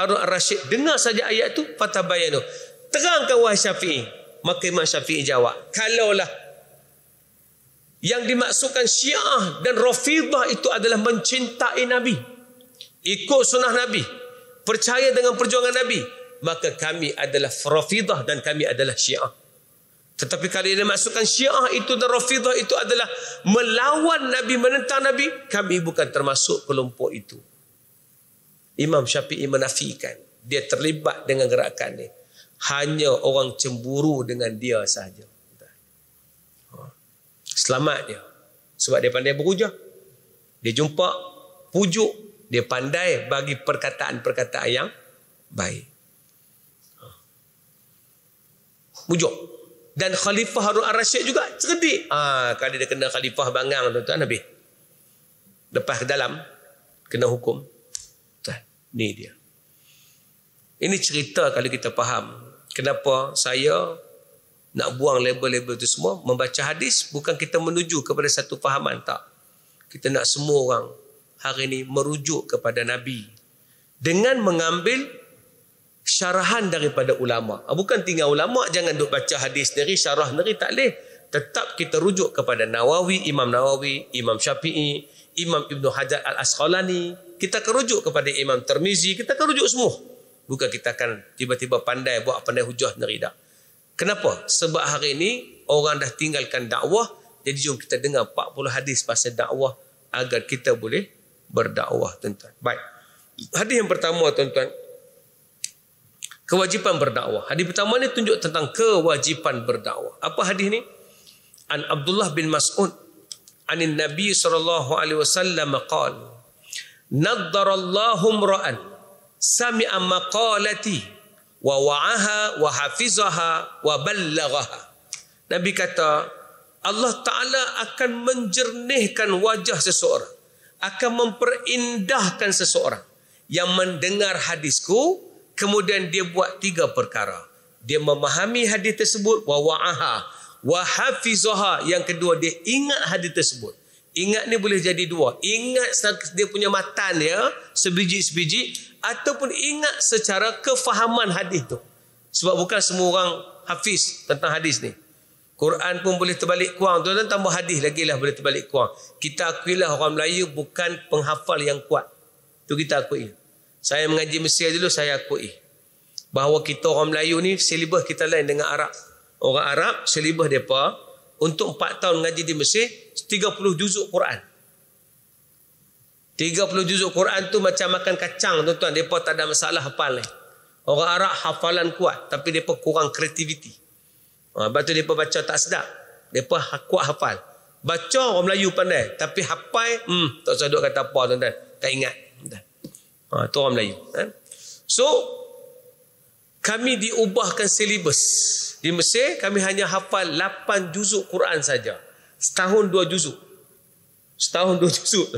Harun al-Rashid dengar saja ayat itu fatah fatabayanu terangkan wahai syafi'i maka imam syafi'i jawab kalaulah yang dimaksudkan syiah dan rafidah itu adalah mencintai nabi ikut sunnah nabi percaya dengan perjuangan nabi maka kami adalah rafidah dan kami adalah syiah tetapi kalau ini dimaksudkan syiah itu dan rafidah itu adalah melawan nabi menentang nabi kami bukan termasuk kelompok itu Imam Syafi'i menafikan dia terlibat dengan gerakan ni hanya orang cemburu dengan dia sahaja selamat dia sebab dia pandai berhujah dia jumpa pujuk dia pandai bagi perkataan-perkataan yang baik pujuk dan Khalifah Harun Ar-Rasyid juga cerdik ah, ha, kali dia kena Khalifah bangang tuan-tuan Nabi lepas ke dalam kena hukum ini dia. Ini cerita kalau kita faham. Kenapa saya nak buang label-label itu semua. Membaca hadis bukan kita menuju kepada satu fahaman. Tak. Kita nak semua orang hari ini merujuk kepada Nabi. Dengan mengambil syarahan daripada ulama. Ah, bukan tinggal ulama, jangan duk baca hadis sendiri, syarah sendiri, tak boleh. Tetap kita rujuk kepada Nawawi, Imam Nawawi, Imam Syafi'i, Imam Ibn Hajar Al-Asqalani, kita kerujuk kepada Imam Termizi, kita kerujuk semua. Bukan kita akan tiba-tiba pandai buat pandai hujah sendiri tak. Kenapa? Sebab hari ini orang dah tinggalkan dakwah, jadi jom kita dengar 40 hadis pasal dakwah agar kita boleh berdakwah tuan-tuan. Baik. Hadis yang pertama tuan-tuan, kewajipan berdakwah. Hadis pertama ni tunjuk tentang kewajipan berdakwah. Apa hadis ni? An Abdullah bin Mas'ud anin Nabi saw. Nadzarallahu imra'an sami'a maqalati wa wa'aha wa hafizaha wa ballaghaha. Nabi kata Allah Ta'ala akan menjernihkan wajah seseorang. Akan memperindahkan seseorang. Yang mendengar hadisku. Kemudian dia buat tiga perkara. Dia memahami hadis tersebut. Wa wa'aha. Wa hafizaha. Yang kedua dia ingat hadis tersebut. Ingat ni boleh jadi dua. Ingat dia punya matan ya sebiji-sebiji. Ataupun ingat secara kefahaman hadis tu. Sebab bukan semua orang hafiz tentang hadis ni. Quran pun boleh terbalik kuang. Tuan-tuan tambah hadis lagi lah boleh terbalik kuang. Kita akuilah orang Melayu bukan penghafal yang kuat. Tu kita akui. Saya mengaji Mesir dulu, saya akui. Bahawa kita orang Melayu ni, selibah kita lain dengan Arab. Orang Arab, selibah mereka untuk 4 tahun ngaji di Mesir 30 juzuk Quran 30 juzuk Quran tu macam makan kacang tuan-tuan depa tak ada masalah hafal ni. orang Arab hafalan kuat tapi depa kurang kreativiti ha batu depa baca tak sedap depa ha, kuat hafal baca orang Melayu pandai tapi hafal hmm tak usah duk kata apa tuan-tuan tak ingat ha orang Melayu eh? so kami diubahkan silibus di Mesir kami hanya hafal 8 juzuk Quran saja setahun dua juzuk setahun dua juzuk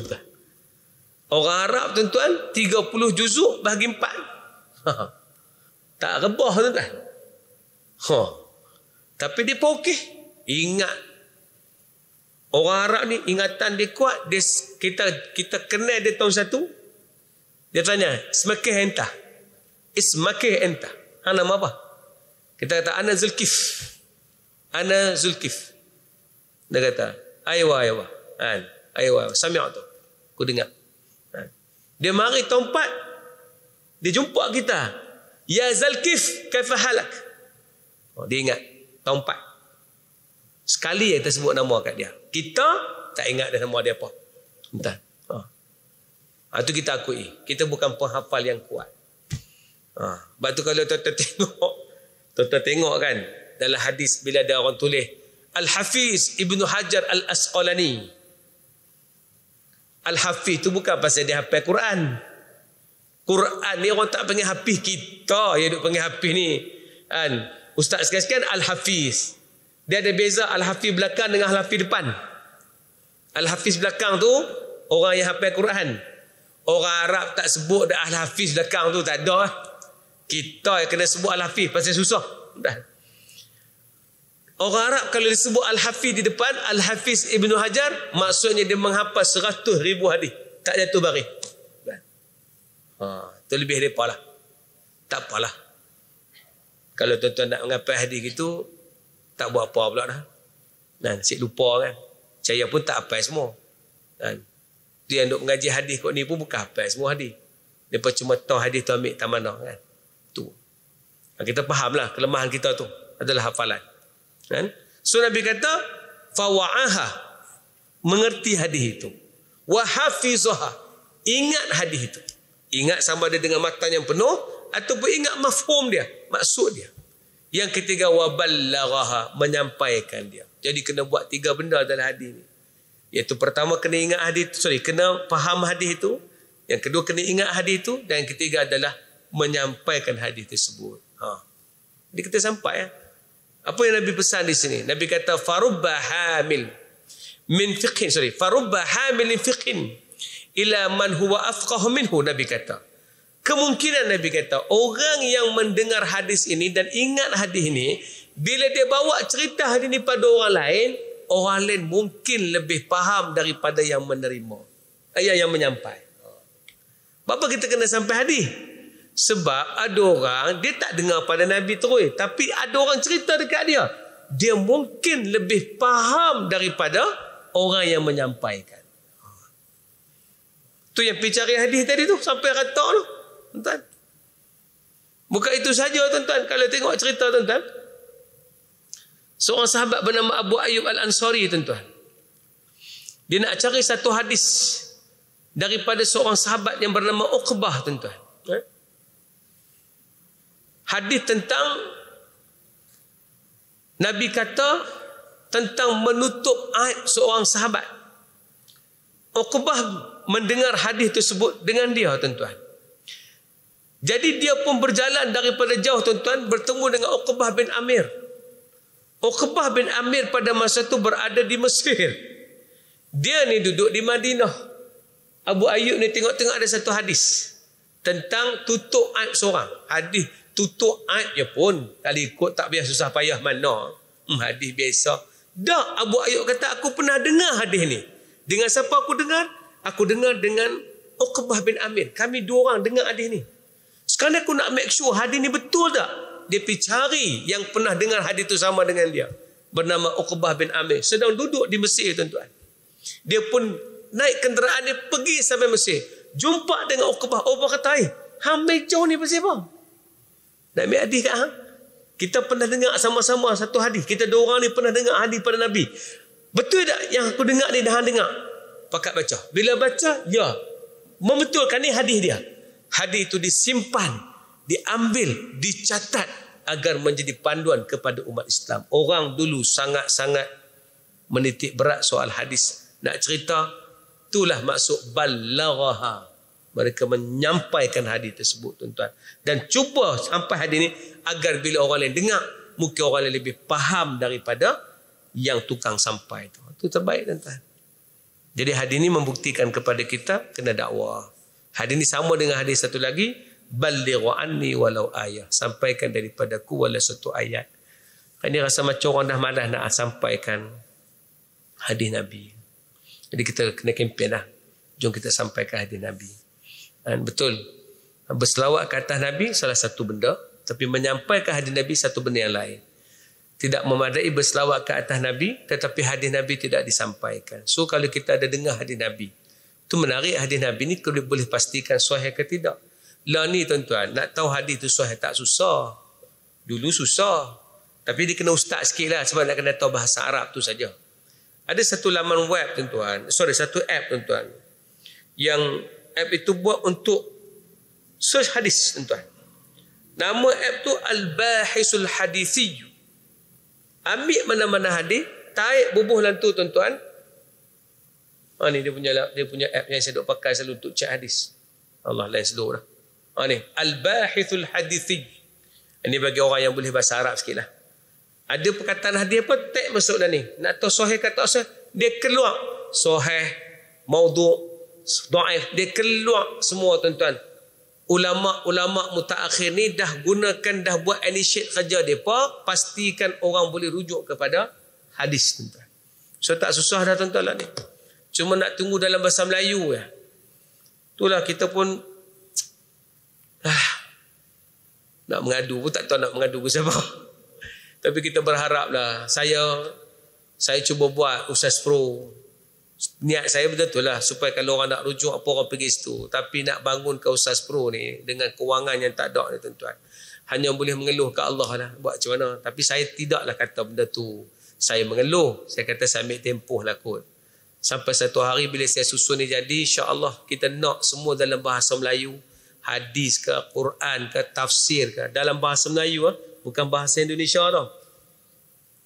orang Arab tuan-tuan 30 juzuk bagi 4 ha, ha. tak rebah tuan-tuan ha. tapi dia pun okey ingat orang Arab ni ingatan dia kuat dia, kita kita kenal dia tahun satu dia tanya semakin entah eh, semakin entah Ha, nama apa? Kita kata, Ana Zulkif. Ana Zulkif. Dia kata, Aywa, aywa. Ha, kan? aywa, aywa. Samia tu. Aku dengar. Ha. Dia mari tempat. Dia jumpa kita. Ya Zulkif, kaifahalak. Oh, dia ingat. Tempat. Sekali yang kita sebut nama kat dia. Kita tak ingat dia nama dia apa. Entah. Ha. Itu ha, kita akui. Kita bukan penghafal yang kuat. Ha. Sebab tu kalau tuan-tuan tengok, tuan-tuan tengok kan, dalam hadis bila ada orang tulis, Al-Hafiz Ibn Hajar Al-Asqalani. Al-Hafiz tu bukan pasal dia hapai Quran. Quran ni orang tak panggil hafiz kita yang duk panggil hafiz ni. Kan? Ustaz sekian Al-Hafiz. Dia ada beza Al-Hafiz belakang dengan Al-Hafiz depan. Al-Hafiz belakang tu orang yang hafal Quran. Orang Arab tak sebut dah Al-Hafiz belakang tu tak ada. Lah. Kita yang kena sebut Al-Hafiz pasal susah. Dah. Orang Arab kalau disebut Al-Hafiz di depan, Al-Hafiz Ibn Hajar, maksudnya dia menghapus seratus ribu hadis. Tak jatuh bari. Ha, itu lebih mereka lah. Tak apalah. Kalau tuan-tuan nak mengapa hadis itu, tak buat apa pula dah. Nah, Sik lupa kan. Saya pun tak apa semua. Dan, dia yang duk mengaji hadis kot ni pun bukan apa semua hadis. Dia cuma tahu hadis tu ambil tak kan. Kita fahamlah kelemahan kita tu adalah hafalan. Kan? So Nabi kata fawaaha mengerti hadis itu. Wa hafizaha ingat hadis itu. Ingat sama ada dengan matan yang penuh ataupun ingat mafhum dia, maksud dia. Yang ketiga waballagha menyampaikan dia. Jadi kena buat tiga benda dalam hadis ni. Yaitu pertama kena ingat hadis itu, sorry, kena faham hadis itu. Yang kedua kena ingat hadis itu dan yang ketiga adalah menyampaikan hadis tersebut. Ha. Jadi kita sampai ya. Apa yang Nabi pesan di sini? Nabi kata farubba hamil min fiqhin. Sorry. Farubba hamil min fiqhin ila man huwa afqahu minhu. Nabi kata. Kemungkinan Nabi kata, orang yang mendengar hadis ini dan ingat hadis ini, bila dia bawa cerita hadis ini pada orang lain, orang lain mungkin lebih faham daripada yang menerima. Ayah eh, yang menyampaikan Bapa kita kena sampai hadis. Sebab ada orang dia tak dengar pada Nabi terus. Tapi ada orang cerita dekat dia. Dia mungkin lebih faham daripada orang yang menyampaikan. Ha. Tu yang pergi cari hadis tadi tu sampai rata tu. tuan Bukan itu saja tuan-tuan. Kalau tengok cerita tuan-tuan. Seorang sahabat bernama Abu Ayyub Al-Ansari tuan-tuan. Dia nak cari satu hadis daripada seorang sahabat yang bernama Uqbah tuan-tuan. Eh? hadis tentang Nabi kata tentang menutup aib seorang sahabat. Uqbah mendengar hadis tersebut dengan dia tuan-tuan. Jadi dia pun berjalan daripada jauh tuan-tuan bertemu dengan Uqbah bin Amir. Uqbah bin Amir pada masa itu berada di Mesir. Dia ni duduk di Madinah. Abu Ayyub ni tengok-tengok ada satu hadis tentang tutup aib seorang. Hadis tutup ayat je pun kali ikut tak biar susah payah mana hmm, hadis biasa Dah Abu Ayub kata aku pernah dengar hadis ni dengan siapa aku dengar aku dengar dengan Uqbah bin Amir kami dua orang dengar hadis ni sekarang aku nak make sure hadis ni betul tak dia pergi cari yang pernah dengar hadis tu sama dengan dia bernama Uqbah bin Amir sedang duduk di Mesir tuan-tuan dia pun naik kenderaan dia pergi sampai Mesir jumpa dengan Uqbah Uqbah kata eh, hamil jauh ni pasal apa nak ambil hadis kat hang? Kita pernah dengar sama-sama satu hadis. Kita dua orang ni pernah dengar hadis pada Nabi. Betul tak yang aku dengar ni dah dengar? Pakat baca. Bila baca, ya. Membetulkan ni hadis dia. Hadis itu disimpan, diambil, dicatat agar menjadi panduan kepada umat Islam. Orang dulu sangat-sangat menitik berat soal hadis. Nak cerita, itulah maksud balaghah mereka menyampaikan hadis tersebut tuan-tuan dan cuba sampai hadis ini agar bila orang lain dengar mungkin orang lain lebih faham daripada yang tukang sampai itu itu terbaik tuan-tuan jadi hadis ini membuktikan kepada kita kena dakwah hadis ini sama dengan hadis satu lagi balighu anni walau ayah sampaikan daripada ku walau satu ayat kan ini rasa macam orang dah malas nak sampaikan hadis Nabi jadi kita kena kempen lah. jom kita sampaikan hadis Nabi dan ha, betul. Berselawat ke atas Nabi salah satu benda. Tapi menyampaikan hadis Nabi satu benda yang lain. Tidak memadai berselawat ke atas Nabi. Tetapi hadis Nabi tidak disampaikan. So kalau kita ada dengar hadis Nabi. Itu menarik hadis Nabi ini. boleh, boleh pastikan suahir ke tidak. Lah ni tuan-tuan. Nak tahu hadis itu suahir tak susah. Dulu susah. Tapi dia kena ustaz sikit lah. Sebab nak kena tahu bahasa Arab tu saja. Ada satu laman web tuan-tuan. Sorry, satu app tuan-tuan. Yang app itu buat untuk search hadis tuan nama app tu al-bahisul hadisi ambil mana-mana hadis taip bubuh lan tu tuan-tuan ha ni dia punya dia punya app yang saya dok pakai selalu untuk cek hadis Allah lain seluruh dah ha ni al-bahisul hadisi ini bagi orang yang boleh bahasa Arab sikit lah. Ada perkataan hadis apa, tak masuk dah ni. Nak tahu sohih kata sohih, dia keluar. Sohih, maudu, daif dia keluar semua tuan-tuan ulama-ulama mutaakhir ni dah gunakan dah buat initiate kerja depa pastikan orang boleh rujuk kepada hadis tuan-tuan so tak susah dah tuan-tuan lah ni cuma nak tunggu dalam bahasa Melayu ya itulah kita pun ah, nak mengadu pun tak tahu nak mengadu ke siapa tapi kita berharaplah saya saya cuba buat usas pro niat saya betul lah supaya kalau orang nak rujuk apa orang pergi situ tapi nak bangun ke usas pro ni dengan kewangan yang tak ada ni tuan-tuan hanya boleh mengeluh ke Allah lah buat macam mana tapi saya tidaklah kata benda tu saya mengeluh saya kata saya ambil tempoh lah kot sampai satu hari bila saya susun ni jadi Allah kita nak semua dalam bahasa Melayu hadis ke Quran ke tafsir ke dalam bahasa Melayu eh, bukan bahasa Indonesia dah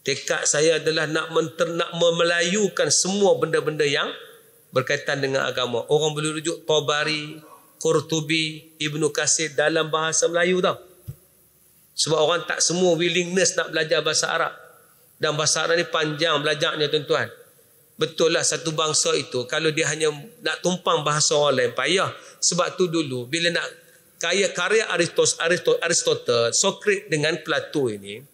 Tekad saya adalah nak menternak memelayukan semua benda-benda yang berkaitan dengan agama. Orang boleh rujuk Tabari, Qurtubi, Ibnu Kasir dalam bahasa Melayu tau. Sebab orang tak semua willingness nak belajar bahasa Arab. Dan bahasa Arab ni panjang belajarnya tuan-tuan. Betul lah satu bangsa itu kalau dia hanya nak tumpang bahasa orang lain payah. Sebab tu dulu bila nak kaya karya Aristos, Aristos, Aristotle, Socrates dengan Plato ini,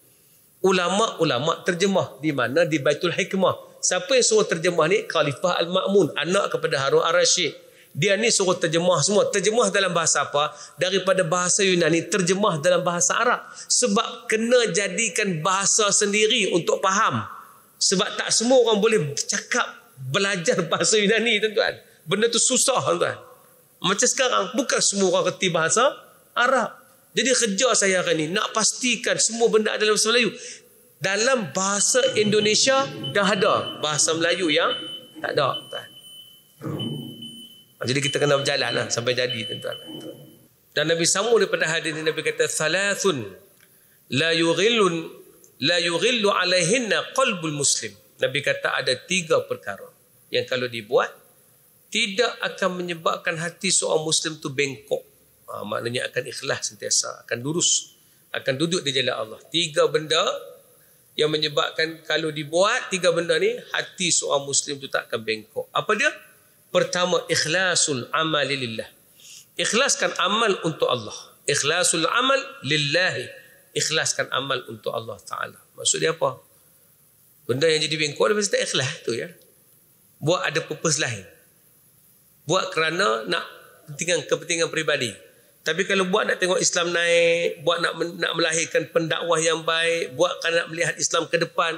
ulama-ulama terjemah di mana di Baitul Hikmah. Siapa yang suruh terjemah ni? Khalifah Al-Ma'mun, anak kepada Harun Ar-Rashid. Dia ni suruh terjemah semua. Terjemah dalam bahasa apa? Daripada bahasa Yunani, terjemah dalam bahasa Arab. Sebab kena jadikan bahasa sendiri untuk faham. Sebab tak semua orang boleh cakap belajar bahasa Yunani, tuan-tuan. Benda tu susah, tuan-tuan. Macam sekarang, bukan semua orang reti bahasa Arab. Jadi kerja saya hari ni nak pastikan semua benda dalam bahasa Melayu. Dalam bahasa Indonesia dah ada bahasa Melayu yang tak ada. Jadi kita kena berjalan lah sampai jadi tuan-tuan. Dan Nabi Samuel daripada hadis ini Nabi kata salasun la yughillun la yughillu alaihinna qalbul muslim. Nabi kata ada tiga perkara yang kalau dibuat tidak akan menyebabkan hati seorang muslim tu bengkok. Ha, maknanya akan ikhlas sentiasa, akan lurus, akan duduk di jalan Allah. Tiga benda yang menyebabkan kalau dibuat tiga benda ni hati seorang muslim tu tak akan bengkok. Apa dia? Pertama ikhlasul amal lillah. Ikhlaskan amal untuk Allah. Ikhlasul amal lillahi. Ikhlaskan amal untuk Allah Taala. Maksudnya apa? Benda yang jadi bengkok dia tak ikhlas tu ya. Buat ada purpose lain. Buat kerana nak kepentingan kepentingan peribadi. Tapi kalau buat nak tengok Islam naik, buat nak nak melahirkan pendakwah yang baik, buat kerana nak melihat Islam ke depan,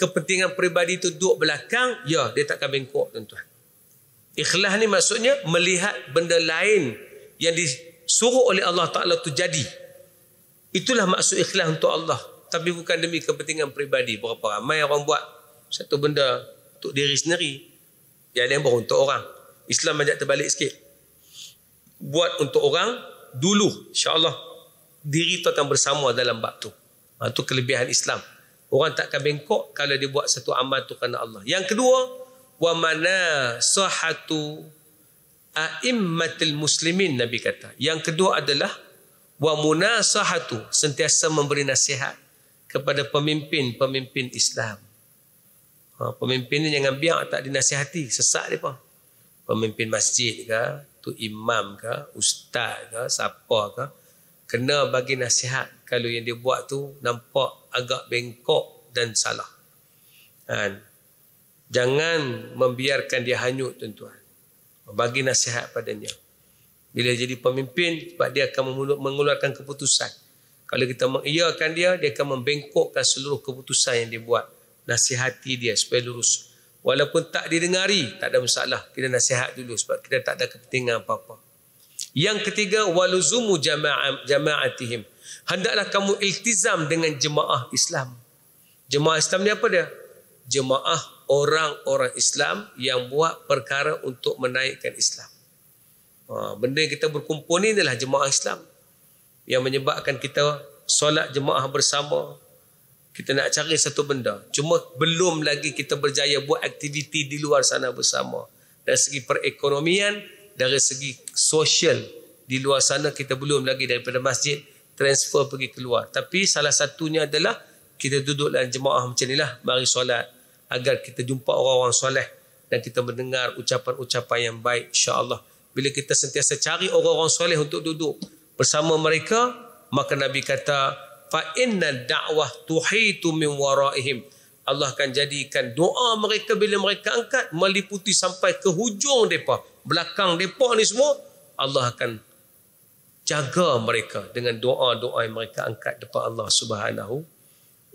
kepentingan peribadi itu duduk belakang, ya, dia takkan bengkok tuan-tuan. Ikhlas ni maksudnya melihat benda lain yang disuruh oleh Allah Ta'ala tu jadi. Itulah maksud ikhlas untuk Allah. Tapi bukan demi kepentingan peribadi. Berapa ramai orang buat satu benda untuk diri sendiri. Yang ada yang beruntuk orang. Islam ajak terbalik sikit. Buat untuk orang, dulu insyaallah diri tu akan bersama dalam bab tu ha, tu kelebihan Islam orang tak takkan bengkok kalau dia buat satu amal tu kerana Allah yang kedua wa mana sahatu a'immatil muslimin nabi kata yang kedua adalah wa munasahatu sentiasa memberi nasihat kepada pemimpin-pemimpin Islam. Ha, pemimpin ni jangan biar tak dinasihati, Sesak dia pun. Pemimpin masjid ke, tu imam ke, ustaz ke, siapa ke, kena bagi nasihat kalau yang dia buat tu nampak agak bengkok dan salah. Kan? Jangan membiarkan dia hanyut tuan-tuan. Bagi nasihat padanya. Bila jadi pemimpin, sebab dia akan mengeluarkan keputusan. Kalau kita mengiyakan dia, dia akan membengkokkan seluruh keputusan yang dia buat. Nasihati dia supaya lurus. Walaupun tak didengari, tak ada masalah. Kita nasihat dulu sebab kita tak ada kepentingan apa-apa. Yang ketiga, waluzumu jama'atihim. Hendaklah kamu iltizam dengan jemaah Islam. Jemaah Islam ni apa dia? Jemaah orang-orang Islam yang buat perkara untuk menaikkan Islam. Ha, benda yang kita berkumpul ni adalah jemaah Islam. Yang menyebabkan kita solat jemaah bersama, kita nak cari satu benda. Cuma belum lagi kita berjaya buat aktiviti di luar sana bersama. Dari segi perekonomian, dari segi sosial. Di luar sana kita belum lagi daripada masjid transfer pergi keluar. Tapi salah satunya adalah kita duduk dalam jemaah macam inilah. Mari solat. Agar kita jumpa orang-orang soleh. Dan kita mendengar ucapan-ucapan yang baik Insya Allah Bila kita sentiasa cari orang-orang soleh untuk duduk bersama mereka. Maka Nabi kata, fa innal da'wah tuhitu min waraihim Allah akan jadikan doa mereka bila mereka angkat meliputi sampai ke hujung depa belakang depa ni semua Allah akan jaga mereka dengan doa-doa yang mereka angkat depan Allah Subhanahu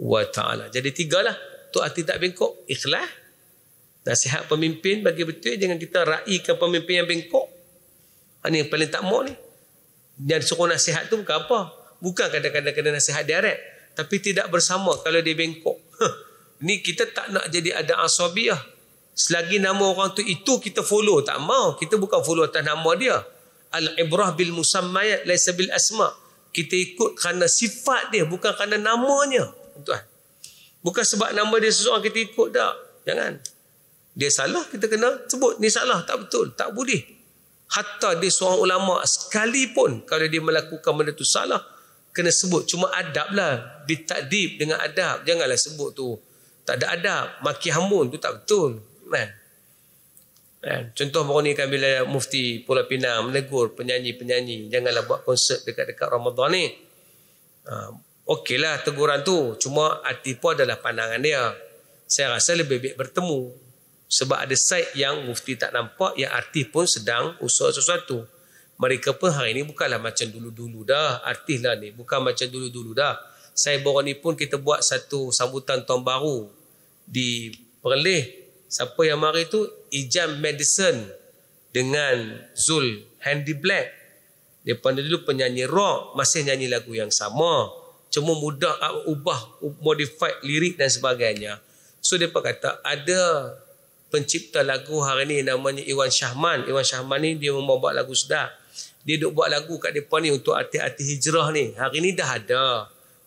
wa taala. Jadi tigalah tu hati tak bengkok, ikhlas, nasihat pemimpin bagi betul jangan kita raikan pemimpin yang bengkok. Ini yang paling tak mau ni. Dan suruh nasihat tu bukan apa? bukan kadang-kadang kena nasihat direct tapi tidak bersama kalau dia bengkok ni kita tak nak jadi ada asabiah selagi nama orang tu itu kita follow tak mau kita bukan follow atas nama dia al ibrah bil musammayat laisa bil asma kita ikut kerana sifat dia bukan kerana namanya tuan bukan sebab nama dia seseorang kita ikut tak jangan dia salah kita kena sebut ni salah tak betul tak boleh hatta dia seorang ulama sekalipun kalau dia melakukan benda tu salah kena sebut cuma adab lah bitakdib dengan adab janganlah sebut tu tak ada adab maki hamun tu tak betul kan Kan? Contoh baru ni kan bila mufti Pulau Pinang menegur penyanyi-penyanyi janganlah buat konsert dekat-dekat Ramadan ni. Ha, lah teguran tu. Cuma arti pun adalah pandangan dia. Saya rasa lebih baik bertemu. Sebab ada side yang mufti tak nampak yang arti pun sedang usaha sesuatu mereka pun hari ini bukanlah macam dulu-dulu dah artis lah ni bukan macam dulu-dulu dah saya baru ni pun kita buat satu sambutan tahun baru di Perleh siapa yang mari tu Ijam Madison dengan Zul Handy Black dia dulu penyanyi rock masih nyanyi lagu yang sama cuma mudah uh, ubah modified lirik dan sebagainya so dia kata ada pencipta lagu hari ini namanya Iwan Syahman Iwan Syahman ni dia membuat lagu sedap dia duk buat lagu kat depan ni untuk artis-artis hijrah ni. Hari ni dah ada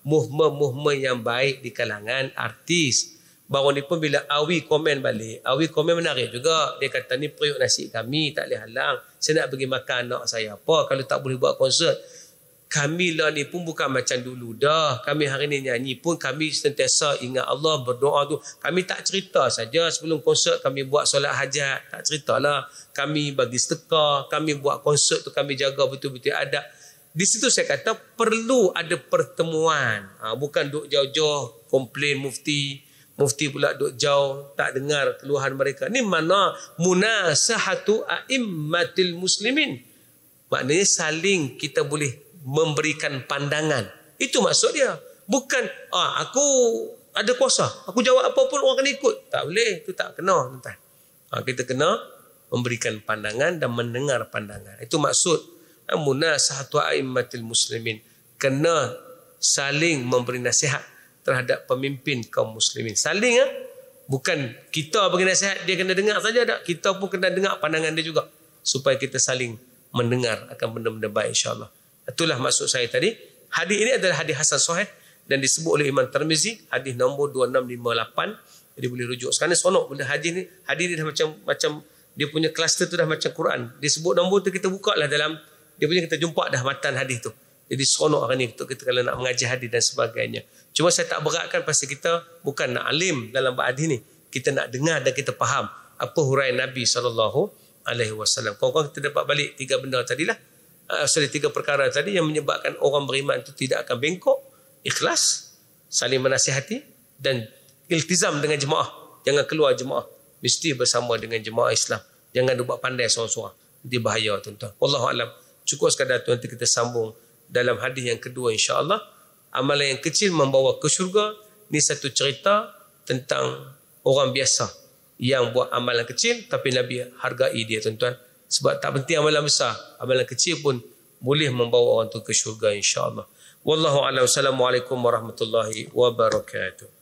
movement-movement yang baik di kalangan artis. Baru ni pun bila Awi komen balik, Awi komen menarik juga. Dia kata ni periuk nasi kami, tak boleh halang. Saya nak pergi makan anak saya apa kalau tak boleh buat konsert kami lah ni pun bukan macam dulu dah. Kami hari ni nyanyi pun kami sentiasa ingat Allah berdoa tu. Kami tak cerita saja sebelum konsert kami buat solat hajat. Tak cerita lah. Kami bagi setekah. Kami buat konsert tu kami jaga betul-betul adab. Di situ saya kata perlu ada pertemuan. Ha, bukan duduk jauh-jauh komplain mufti. Mufti pula duduk jauh tak dengar keluhan mereka. Ni mana munasahatu a'immatil muslimin. Maknanya saling kita boleh memberikan pandangan. Itu maksud dia. Bukan ah aku ada kuasa. Aku jawab apa pun orang kena ikut. Tak boleh. Itu tak kena. entah Ah, kita kena memberikan pandangan dan mendengar pandangan. Itu maksud amuna ah, satu aimmatil muslimin kena saling memberi nasihat terhadap pemimpin kaum muslimin. Saling ah bukan kita bagi nasihat dia kena dengar saja tak kita pun kena dengar pandangan dia juga supaya kita saling mendengar akan benda-benda baik insyaallah. Itulah maksud saya tadi. Hadis ini adalah hadis Hasan Sahih dan disebut oleh Imam Tirmizi hadis nombor 2658. Jadi boleh rujuk. Sekarang sonok benda hadis ni. Hadis ni dah macam macam dia punya kluster tu dah macam Quran. Disebut nombor tu kita buka lah dalam dia punya kita jumpa dah matan hadis tu. Jadi sonok hari ni untuk kita kalau nak mengajar hadis dan sebagainya. Cuma saya tak beratkan pasal kita bukan nak alim dalam bab hadis ni. Kita nak dengar dan kita faham apa huraian Nabi saw. alaihi Kau-kau kita dapat balik tiga benda tadilah. lah asal eh, tiga perkara tadi yang menyebabkan orang beriman itu tidak akan bengkok ikhlas saling menasihati dan iltizam dengan jemaah jangan keluar jemaah mesti bersama dengan jemaah Islam jangan buat pandai seorang-seorang nanti bahaya tuan-tuan wallahu alam cukup sekadar tuan nanti kita sambung dalam hadis yang kedua insyaallah amalan yang kecil membawa ke syurga Ini satu cerita tentang orang biasa yang buat amalan kecil tapi Nabi hargai dia tuan-tuan sebab tak penting amalan besar, amalan kecil pun boleh membawa orang tu ke syurga insya-Allah. Wallahu a'lam. Assalamualaikum warahmatullahi wabarakatuh.